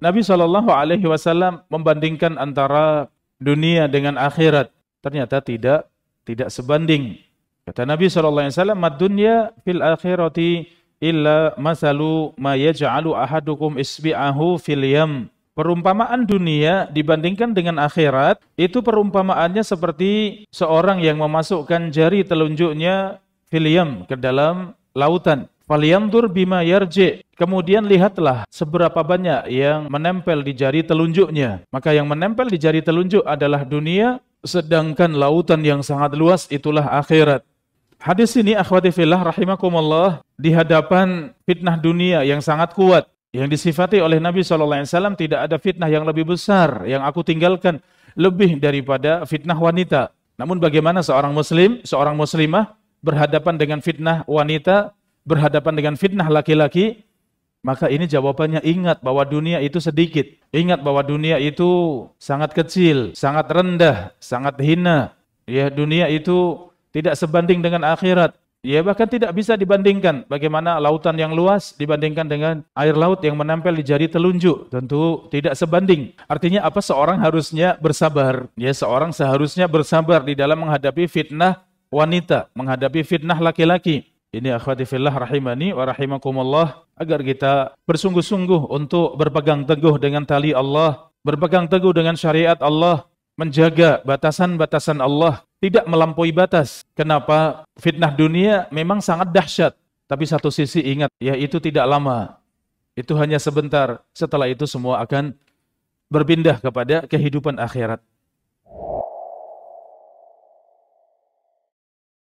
Nabi Shallallahu Alaihi Wasallam membandingkan antara dunia dengan akhirat. Ternyata tidak tidak sebanding. Kata Nabi Shallallahu Alaihi Wasallam, "Mad dunya fil akhirati illa masalu ma yaj'alu ahadukum isbi'ahu fil yam." Perumpamaan dunia dibandingkan dengan akhirat itu perumpamaannya seperti seorang yang memasukkan jari telunjuknya filiam ke dalam lautan. Falyamdur bima yarji Kemudian lihatlah seberapa banyak yang menempel di jari telunjuknya. Maka yang menempel di jari telunjuk adalah dunia, sedangkan lautan yang sangat luas itulah akhirat. Hadis ini akhwati fillah rahimakumullah di hadapan fitnah dunia yang sangat kuat yang disifati oleh Nabi saw tidak ada fitnah yang lebih besar yang aku tinggalkan lebih daripada fitnah wanita. Namun bagaimana seorang muslim, seorang muslimah berhadapan dengan fitnah wanita, berhadapan dengan fitnah laki-laki maka ini jawabannya ingat bahwa dunia itu sedikit. Ingat bahwa dunia itu sangat kecil, sangat rendah, sangat hina. Ya, dunia itu tidak sebanding dengan akhirat. Ya, bahkan tidak bisa dibandingkan bagaimana lautan yang luas dibandingkan dengan air laut yang menempel di jari telunjuk. Tentu tidak sebanding. Artinya apa seorang harusnya bersabar. Ya, seorang seharusnya bersabar di dalam menghadapi fitnah wanita, menghadapi fitnah laki-laki ini akhwati fillah rahimani wa rahimakumullah agar kita bersungguh-sungguh untuk berpegang teguh dengan tali Allah, berpegang teguh dengan syariat Allah, menjaga batasan-batasan Allah, tidak melampaui batas. Kenapa? Fitnah dunia memang sangat dahsyat, tapi satu sisi ingat ya itu tidak lama. Itu hanya sebentar. Setelah itu semua akan berpindah kepada kehidupan akhirat.